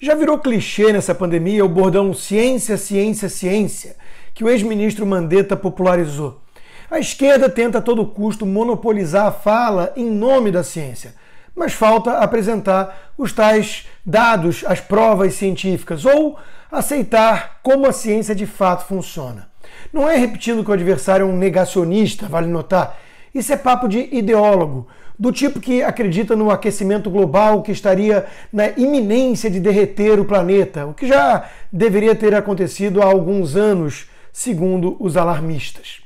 Já virou clichê nessa pandemia o bordão ciência, ciência, ciência, que o ex-ministro Mandetta popularizou. A esquerda tenta a todo custo monopolizar a fala em nome da ciência, mas falta apresentar os tais dados, as provas científicas ou aceitar como a ciência de fato funciona. Não é repetindo que o adversário é um negacionista, vale notar. Isso é papo de ideólogo, do tipo que acredita no aquecimento global que estaria na iminência de derreter o planeta, o que já deveria ter acontecido há alguns anos, segundo os alarmistas.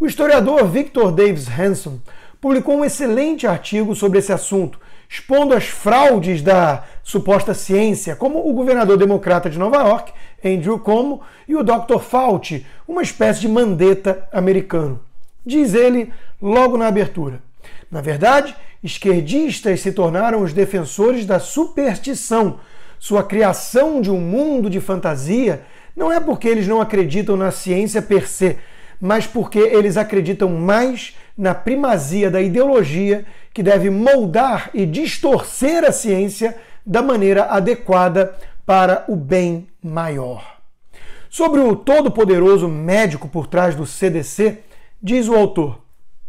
O historiador Victor Davis Hanson publicou um excelente artigo sobre esse assunto, expondo as fraudes da suposta ciência, como o governador democrata de Nova York, Andrew Cuomo, e o Dr. Fauci, uma espécie de mandeta americano. Diz ele logo na abertura: na verdade, esquerdistas se tornaram os defensores da superstição, sua criação de um mundo de fantasia, não é porque eles não acreditam na ciência per se, mas porque eles acreditam mais na primazia da ideologia que deve moldar e distorcer a ciência da maneira adequada para o bem maior. Sobre o todo-poderoso médico por trás do CDC, diz o autor.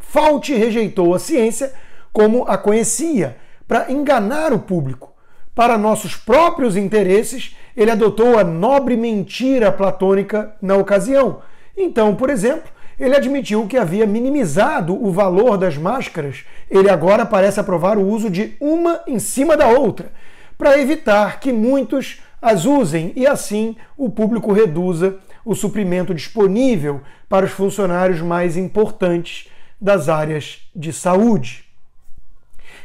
Fauci rejeitou a ciência como a conhecia, para enganar o público. Para nossos próprios interesses, ele adotou a nobre mentira platônica na ocasião. Então, por exemplo, ele admitiu que havia minimizado o valor das máscaras. Ele agora parece aprovar o uso de uma em cima da outra, para evitar que muitos as usem e assim o público reduza o suprimento disponível para os funcionários mais importantes das áreas de saúde.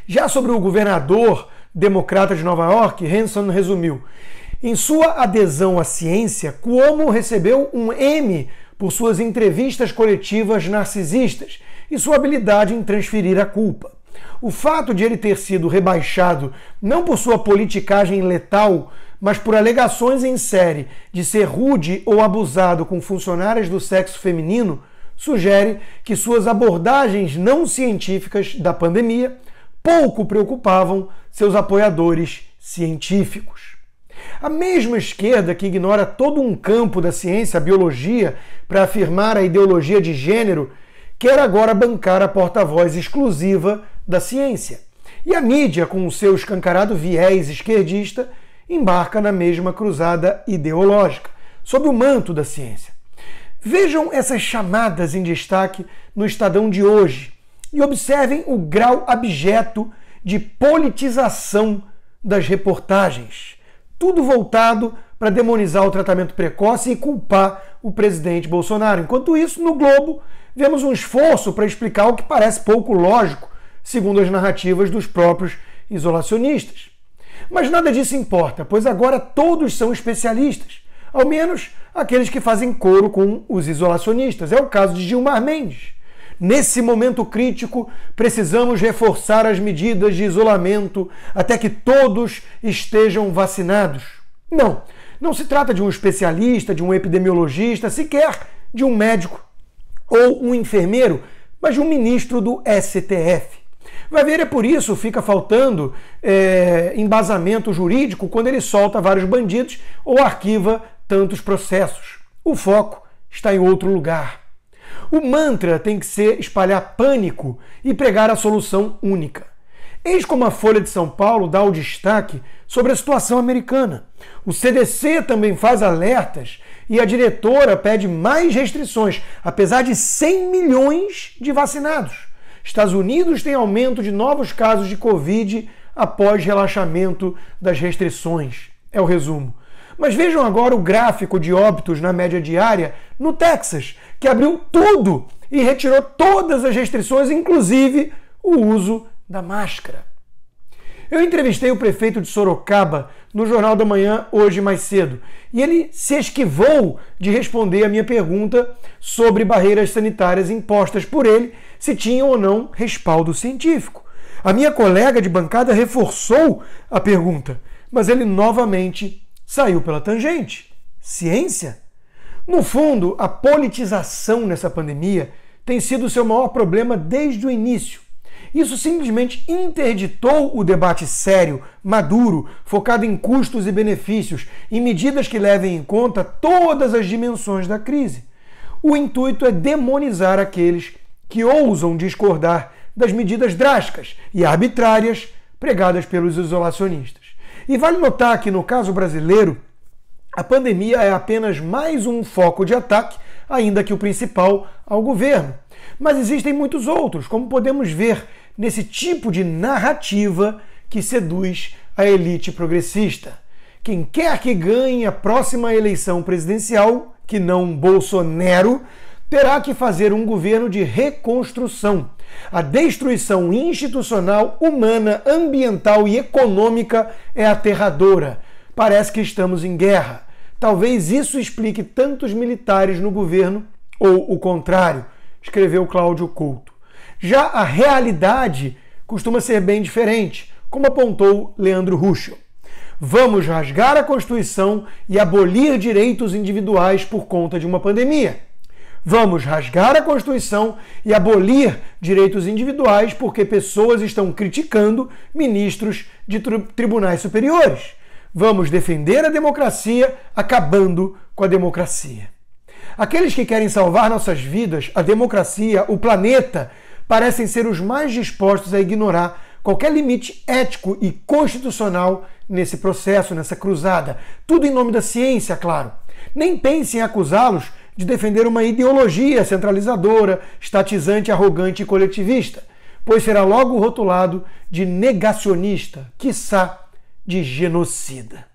Já sobre o governador democrata de Nova York, Hanson resumiu: em sua adesão à ciência, Cuomo recebeu um M por suas entrevistas coletivas narcisistas e sua habilidade em transferir a culpa. O fato de ele ter sido rebaixado não por sua politicagem letal, mas por alegações em série de ser rude ou abusado com funcionárias do sexo feminino sugere que suas abordagens não científicas da pandemia pouco preocupavam seus apoiadores científicos. A mesma esquerda que ignora todo um campo da ciência, a biologia, para afirmar a ideologia de gênero, quer agora bancar a porta-voz exclusiva da ciência. E a mídia, com o seu escancarado viés esquerdista, embarca na mesma cruzada ideológica, sob o manto da ciência. Vejam essas chamadas em destaque no Estadão de hoje e observem o grau abjeto de politização das reportagens. Tudo voltado para demonizar o tratamento precoce e culpar o presidente Bolsonaro. Enquanto isso, no Globo, vemos um esforço para explicar o que parece pouco lógico, segundo as narrativas dos próprios isolacionistas. Mas nada disso importa, pois agora todos são especialistas ao menos aqueles que fazem coro com os isolacionistas. É o caso de Gilmar Mendes. Nesse momento crítico, precisamos reforçar as medidas de isolamento até que todos estejam vacinados. Não, não se trata de um especialista, de um epidemiologista, sequer de um médico ou um enfermeiro, mas de um ministro do STF. Vai ver, é por isso fica faltando é, embasamento jurídico quando ele solta vários bandidos ou arquiva tantos processos. O foco está em outro lugar. O mantra tem que ser espalhar pânico e pregar a solução única. Eis como a Folha de São Paulo dá o destaque sobre a situação americana. O CDC também faz alertas e a diretora pede mais restrições, apesar de 100 milhões de vacinados. Estados Unidos tem aumento de novos casos de Covid após relaxamento das restrições. É o resumo. Mas vejam agora o gráfico de óbitos na média diária no Texas, que abriu tudo e retirou todas as restrições, inclusive o uso da máscara. Eu entrevistei o prefeito de Sorocaba no Jornal da Manhã hoje mais cedo e ele se esquivou de responder a minha pergunta sobre barreiras sanitárias impostas por ele, se tinham ou não respaldo científico. A minha colega de bancada reforçou a pergunta, mas ele novamente Saiu pela tangente. Ciência? No fundo, a politização nessa pandemia tem sido o seu maior problema desde o início. Isso simplesmente interditou o debate sério, maduro, focado em custos e benefícios, em medidas que levem em conta todas as dimensões da crise. O intuito é demonizar aqueles que ousam discordar das medidas drásticas e arbitrárias pregadas pelos isolacionistas. E vale notar que no caso brasileiro, a pandemia é apenas mais um foco de ataque, ainda que o principal ao governo. Mas existem muitos outros, como podemos ver nesse tipo de narrativa que seduz a elite progressista. Quem quer que ganhe a próxima eleição presidencial, que não Bolsonaro, terá que fazer um governo de reconstrução. A destruição institucional, humana, ambiental e econômica é aterradora. Parece que estamos em guerra. Talvez isso explique tantos militares no governo, ou o contrário, escreveu Cláudio Couto. Já a realidade costuma ser bem diferente, como apontou Leandro Ruschel. Vamos rasgar a Constituição e abolir direitos individuais por conta de uma pandemia. Vamos rasgar a Constituição e abolir direitos individuais porque pessoas estão criticando ministros de tribunais superiores. Vamos defender a democracia acabando com a democracia. Aqueles que querem salvar nossas vidas, a democracia, o planeta, parecem ser os mais dispostos a ignorar qualquer limite ético e constitucional nesse processo, nessa cruzada. Tudo em nome da ciência, claro. Nem pensem em acusá-los de defender uma ideologia centralizadora, estatizante, arrogante e coletivista, pois será logo rotulado de negacionista, quiçá de genocida.